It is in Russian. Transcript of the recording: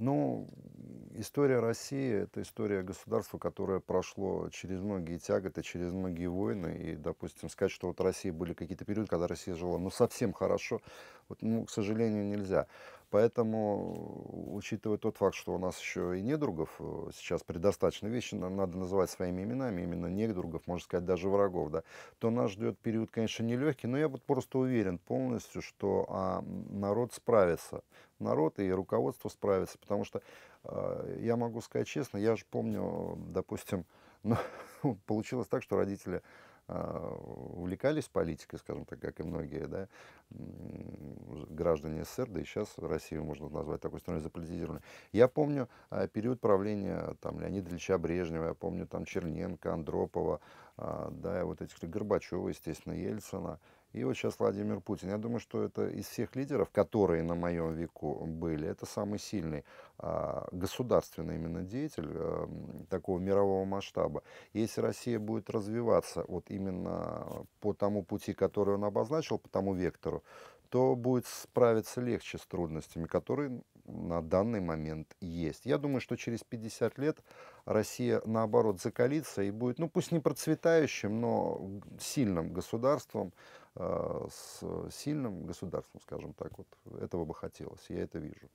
Ну, история России – это история государства, которое прошло через многие тяготы, через многие войны. И, допустим, сказать, что вот России были какие-то периоды, когда Россия жила ну, совсем хорошо, вот, ну, к сожалению, нельзя. Поэтому, э, учитывая тот факт, что у нас еще и недругов э, сейчас предостаточно вещи, нам надо называть своими именами, именно недругов, можно сказать, даже врагов, да, то нас ждет период, конечно, нелегкий, но я вот просто уверен полностью, что а, народ справится. Народ и руководство справится, потому что, а, я могу сказать честно, я же помню, допустим, ну, получилось так, что родители а, увлекались политикой, скажем так, как и многие да, граждане СССР, да и сейчас Россию можно назвать такой страной заполитизированной. Я помню а, период правления там, Леонида Ильича Брежнева, я помню там Черненко, Андропова, а, да, и вот этих Горбачева, естественно, Ельцина. И вот сейчас Владимир Путин. Я думаю, что это из всех лидеров, которые на моем веку были, это самый сильный а, государственный именно деятель а, такого мирового масштаба. И если Россия будет развиваться вот именно по тому пути, который он обозначил, по тому вектору, то будет справиться легче с трудностями, которые на данный момент есть. Я думаю, что через 50 лет Россия, наоборот, закалится и будет, ну пусть не процветающим, но сильным государством, э, с сильным государством, скажем так. Вот этого бы хотелось, я это вижу.